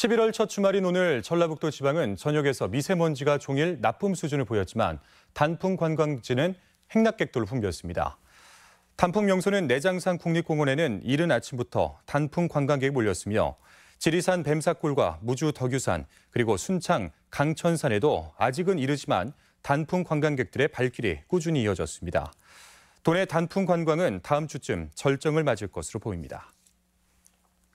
11월 첫 주말인 오늘 전라북도 지방은 저녁에서 미세먼지가 종일 나쁨 수준을 보였지만 단풍 관광지는 행락객돌로 풍겼습니다 단풍 명소는 내장산 국립공원에는 이른 아침부터 단풍 관광객이 몰렸으며 지리산 뱀사골과 무주 덕유산 그리고 순창 강천산에도 아직은 이르지만 단풍 관광객들의 발길이 꾸준히 이어졌습니다. 도내 단풍 관광은 다음 주쯤 절정을 맞을 것으로 보입니다.